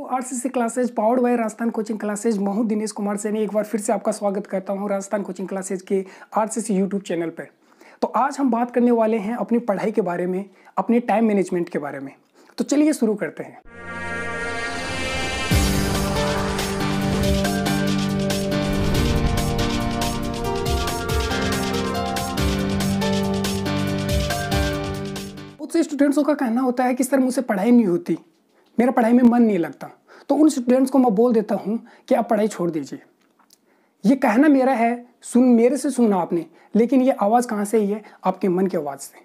to R C C classes powered by Rajasthan coaching classes Mhow Dinesh Kumar Saini एक बार फिर से आपका स्वागत करता हूँ राजस्थान कोचिंग क्लासेज के R C C YouTube channel पर तो आज हम बात करने वाले हैं अपनी पढ़ाई के बारे में अपने टाइम मैनेजमेंट के बारे में तो चलिए शुरू करते हैं बहुत स्टूडेंट्सों का कहना होता है कि सर मुझसे पढ़ाई नहीं होती मेरा पढ़ाई में मन नहीं लगता तो उन स्टूडेंट्स को मैं बोल देता हूँ कि आप पढ़ाई छोड़ दीजिए ये कहना मेरा है सुन मेरे से सुना आपने लेकिन ये आवाज़ कहाँ से ही है आपके मन की आवाज़ से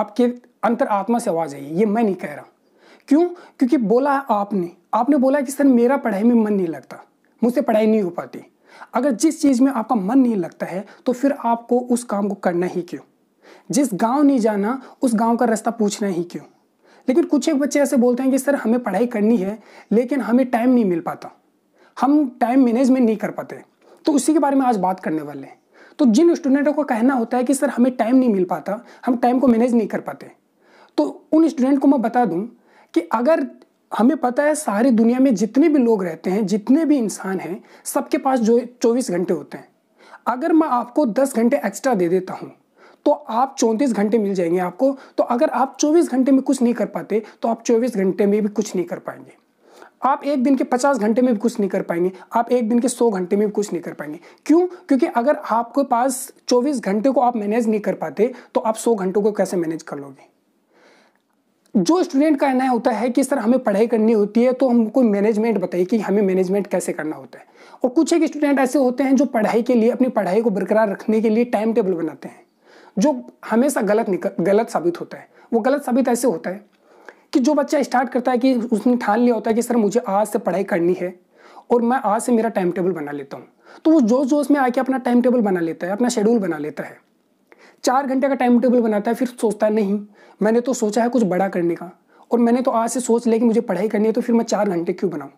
आपके अंतर आत्मा से आवाज़ आई है ये मैं नहीं कह रहा क्यों क्योंकि बोला है आपने आपने बोला कि सर मेरा पढ़ाई में मन नहीं लगता मुझसे पढ़ाई नहीं हो पाती अगर जिस चीज़ में आपका मन नहीं लगता है तो फिर आपको उस काम को करना ही क्यों जिस गांव नहीं जाना उस गांव का रास्ता पूछना ही क्यों लेकिन कुछ एक बच्चे ऐसे बोलते हैं कि सर हमें पढ़ाई करनी है लेकिन हमें टाइम नहीं मिल पाता हम टाइम मैनेजमेंट नहीं कर पाते तो उसी के बारे में आज बात करने वाले हैं तो जिन स्टूडेंटों का कहना होता है कि सर हमें टाइम नहीं मिल पाता हम टाइम को मैनेज नहीं कर पाते तो उन स्टूडेंट को मैं बता दूं कि अगर हमें पता है सारी दुनिया में जितने भी लोग रहते हैं जितने भी इंसान हैं सबके पास जो चौबीस घंटे होते हैं अगर मैं आपको दस घंटे एक्स्ट्रा दे देता हूँ तो आप चौंतीस घंटे मिल जाएंगे आपको तो अगर आप चौबीस घंटे में कुछ नहीं कर पाते तो आप चौबीस घंटे में भी कुछ नहीं कर पाएंगे आप एक दिन के पचास घंटे में भी कुछ नहीं कर पाएंगे आप एक दिन के सौ घंटे में भी कुछ नहीं कर पाएंगे क्यों क्योंकि अगर आपके पास चौबीस घंटे को आप मैनेज नहीं कर पाते तो आप सौ घंटों को कैसे मैनेज कर लोगे जो स्टूडेंट का कहना होता है कि सर हमें पढ़ाई करनी होती है तो हमको मैनेजमेंट बताइए कि हमें मैनेजमेंट कैसे करना होता है और कुछ एक स्टूडेंट ऐसे होते हैं जो पढ़ाई के लिए अपनी पढ़ाई को बरकरार रखने के लिए टाइम टेबल बनाते हैं जो हमेशा गलत निकल गलत साबित होता है वो गलत साबित ऐसे होता है कि जो बच्चा स्टार्ट करता है कि उसने ठान लिया होता है कि सर मुझे आज से पढ़ाई करनी है और मैं आज से मेरा टाइम टेबल बना लेता हूँ तो वो जोश जोश में आके अपना टाइम टेबल बना लेता है अपना शेड्यूल बना लेता है चार घंटे का टाइम टेबल बनाता है फिर सोचता है नहीं मैंने तो सोचा है कुछ बड़ा करने का और मैंने तो आज से सोच लिया कि मुझे पढ़ाई करनी है तो फिर मैं चार घंटे क्यों बनाऊँ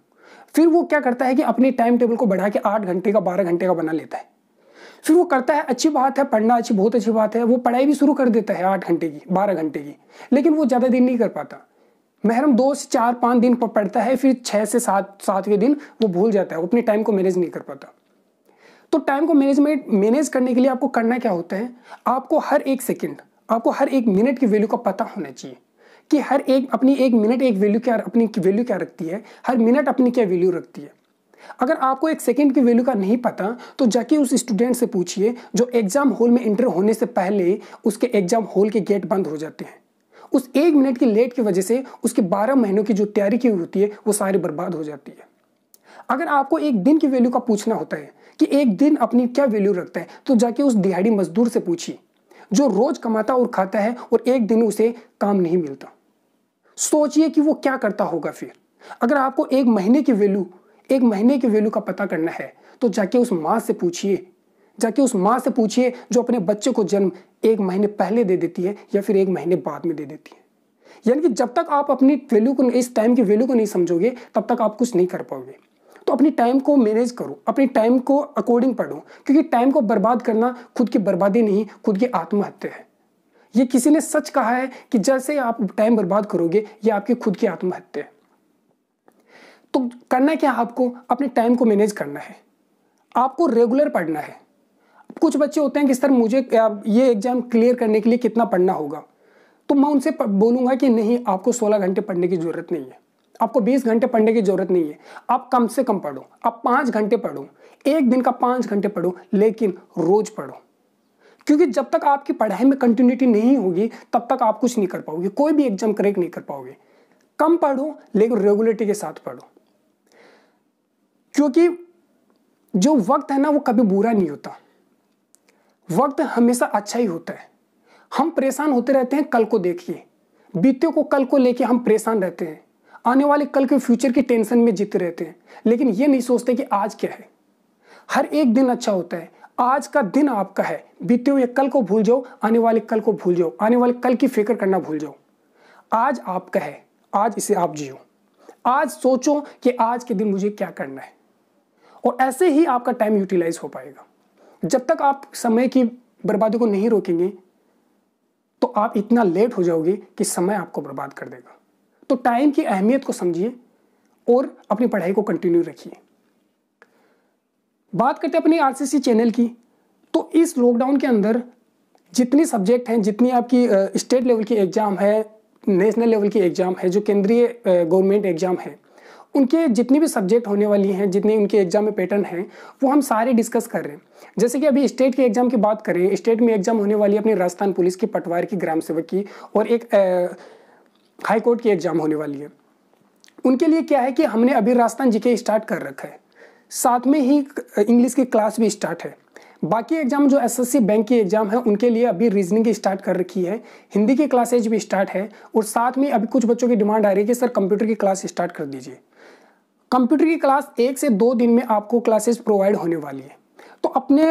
फिर वो क्या करता है कि अपने टाइम टेबल को बढ़ा के आठ घंटे का बारह घंटे का बना लेता है फिर वो करता है अच्छी बात है पढ़ना अच्छी बहुत अच्छी बात है वो पढ़ाई भी शुरू कर देता है आठ घंटे की बारह घंटे की लेकिन वो ज़्यादा दिन नहीं कर पाता महरम दो से चार पाँच दिन पर पढ़ता है फिर छः से सात सातवें दिन वो भूल जाता है वो अपने टाइम को मैनेज नहीं कर पाता तो टाइम को मैनेजमेंट मैनेज करने के लिए आपको करना क्या होता है आपको हर एक सेकेंड आपको हर एक मिनट की वैल्यू का पता होना चाहिए कि हर एक अपनी एक मिनट एक वैल्यू क्या अपनी वैल्यू क्या रखती है हर मिनट अपनी क्या वैल्यू रखती है अगर आपको एक सेकेंड की वैल्यू का नहीं पता तो जाके उस स्टूडेंट से पूछिए जो एग्ज़ाम हॉल में इंटर होने से पहले उसके एग्ज़ाम हॉल के गेट बंद हो जाते हैं उस एक मिनट की लेट की वजह से उसके बारह महीनों की जो तैयारी की होती है वो सारी बर्बाद हो जाती है अगर आपको एक दिन की वैल्यू का पूछना होता है कि एक दिन अपनी क्या वैल्यू रखता है तो जाके उस दिहाड़ी मजदूर से पूछिए जो रोज़ कमाता और खाता है और एक दिन उसे काम नहीं मिलता सोचिए कि वो क्या करता होगा फिर अगर आपको एक महीने की वैल्यू एक महीने की वैल्यू का पता करना है तो जाके उस माँ से पूछिए जाके उस माँ से पूछिए जो अपने बच्चे को जन्म एक महीने पहले दे देती है या फिर एक महीने बाद में दे देती है यानी कि जब तक आप अपनी वैल्यू को इस टाइम की वैल्यू को नहीं समझोगे तब तक आप कुछ नहीं कर पाओगे तो अपनी टाइम को मैनेज करो अपनी टाइम को अकॉर्डिंग पढ़ो क्योंकि टाइम को बर्बाद करना खुद की बर्बादी नहीं खुद की आत्महत्या है ये किसी ने सच कहा है कि जैसे आप टाइम बर्बाद करोगे ये आपकी खुद की आत्महत्या है तो करना क्या आपको अपने टाइम को मैनेज करना है आपको रेगुलर पढ़ना है कुछ बच्चे होते हैं कि सर मुझे ये एग्ज़ाम क्लियर करने के लिए कितना पढ़ना होगा तो मैं उनसे बोलूंगा कि नहीं आपको 16 घंटे पढ़ने की ज़रूरत नहीं है आपको 20 घंटे पढ़ने की ज़रूरत नहीं है आप कम से कम पढ़ो आप पांच घंटे पढ़ो एक दिन का पांच घंटे पढ़ो लेकिन रोज़ पढ़ो क्योंकि जब तक आपकी पढ़ाई में कंटिन्यूटी नहीं होगी तब तक आप कुछ नहीं कर पाओगे कोई भी एग्जाम करेक्ट नहीं कर पाओगे कम पढ़ो लेकिन रेगुलरिटी के साथ पढ़ो क्योंकि जो वक्त है ना वो कभी बुरा नहीं होता वक्त हमेशा अच्छा ही होता है हम परेशान होते रहते हैं कल को देखिए बीते को कल को लेके हम परेशान रहते हैं आने वाले कल के फ्यूचर की टेंशन में जीते रहते हैं लेकिन ये नहीं सोचते कि आज क्या है हर एक दिन अच्छा होता है आज का दिन आपका है बीते हुए कल को भूल जाओ आने वाले कल को भूल जाओ आने वाले कल की फिक्र करना भूल जाओ आज आपका है आज इसे आप जियो आज सोचो कि आज के दिन मुझे क्या करना है और ऐसे ही आपका टाइम यूटिलाइज हो पाएगा जब तक आप समय की बर्बादी को नहीं रोकेंगे तो आप इतना लेट हो जाओगे कि समय आपको बर्बाद कर देगा तो टाइम की अहमियत को समझिए और अपनी पढ़ाई को कंटिन्यू रखिए बात करते हैं अपनी आरसीसी चैनल की तो इस लॉकडाउन के अंदर जितनी सब्जेक्ट हैं जितनी आपकी स्टेट लेवल की एग्ज़ाम है नेशनल लेवल की एग्ज़ाम है जो केंद्रीय गवर्नमेंट एग्ज़ाम है उनके जितनी भी सब्जेक्ट होने वाली हैं जितने उनके एग्जाम में पैटर्न हैं वो हम सारे डिस्कस कर रहे हैं जैसे कि अभी स्टेट के एग्जाम की बात करें स्टेट में एग्जाम होने वाली है अपनी राजस्थान पुलिस की पटवार की ग्राम सेवक की और एक हाई कोर्ट की एग्जाम होने वाली है उनके लिए क्या है कि हमने अभी राजस्थान जी स्टार्ट कर रखा है साथ में ही इंग्लिश की क्लास भी स्टार्ट है बाकी एग्जाम जो एसएससी बैंक की एग्जाम है उनके लिए अभी रीजनिंग स्टार्ट कर रखी है हिंदी की क्लासेज भी स्टार्ट है और साथ में अभी कुछ बच्चों की डिमांड आ रही है कि सर कंप्यूटर की क्लास स्टार्ट कर दीजिए कंप्यूटर की क्लास एक से दो दिन में आपको क्लासेस प्रोवाइड होने वाली है तो अपने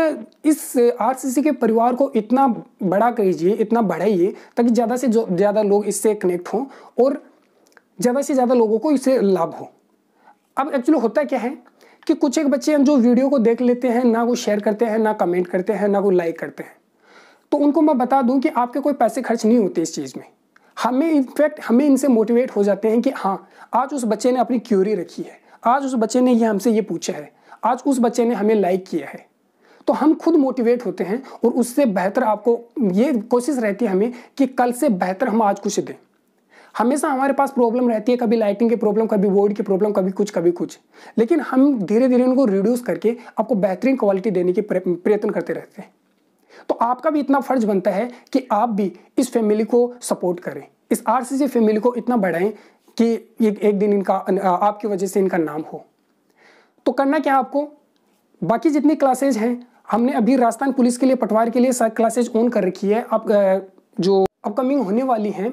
इस आरसीसी के परिवार को इतना बड़ा कीजिए इतना बढ़ाइए ताकि ज़्यादा से ज़्यादा लोग इससे कनेक्ट हों और ज़्यादा से ज़्यादा लोगों को इससे लाभ हो अब एक्चुअली होता क्या है कि कुछ एक बच्चे हम जो वीडियो को देख लेते हैं ना वो शेयर करते हैं ना कमेंट करते हैं ना वो लाइक करते हैं तो उनको मैं बता दूं कि आपके कोई पैसे खर्च नहीं होते इस चीज़ में हमें इनफैक्ट हमें इनसे मोटिवेट हो जाते हैं कि हाँ आज उस बच्चे ने अपनी क्यूरी रखी है आज उस बच्चे ने ये हमसे ये पूछा है आज उस बच्चे ने हमें लाइक किया है तो हम खुद मोटिवेट होते हैं और उससे बेहतर आपको ये कोशिश रहती है हमें कि कल से बेहतर हम आज कुछ दें हमेशा हमारे पास प्रॉब्लम रहती है कभी लाइटिंग की प्रॉब्लम कभी वोड की प्रॉब्लम कभी कुछ कभी कुछ लेकिन हम धीरे धीरे उनको रिड्यूस करके आपको बेहतरीन क्वालिटी देने के प्रयत्न करते रहते हैं तो आपका भी इतना फर्ज बनता है कि आप भी इस फैमिली को सपोर्ट करें इस आर फैमिली को इतना बढ़ाएं कि ये एक दिन इनका आपकी वजह से इनका नाम हो तो करना क्या आपको बाकी जितनी क्लासेज हैं हमने अभी राजस्थान पुलिस के लिए पटवार के लिए क्लासेज ऑन कर रखी है अब जो अपकमिंग होने वाली हैं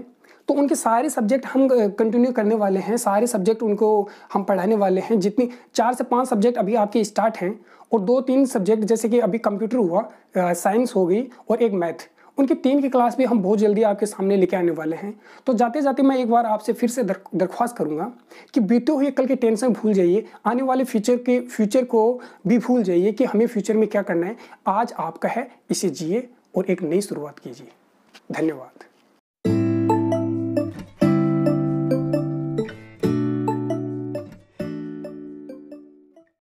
तो उनके सारे सब्जेक्ट हम कंटिन्यू करने वाले हैं सारे सब्जेक्ट उनको हम पढ़ाने वाले हैं जितनी चार से पांच सब्जेक्ट अभी आपके स्टार्ट हैं और दो तीन सब्जेक्ट जैसे कि अभी कंप्यूटर हुआ साइंस हो गई और एक मैथ उनकी तीन की क्लास भी हम बहुत जल्दी आपके सामने लेके आने वाले हैं तो जाते जाते मैं एक बार आपसे फिर से दरख्वास्त करूँगा कि बीते हुए कल के टेंशन भूल जाइए आने वाले फ्यूचर के फ्यूचर को भी भूल जाइए कि हमें फ्यूचर में क्या करना है आज आपका है इसे जिए और एक नई शुरुआत कीजिए धन्यवाद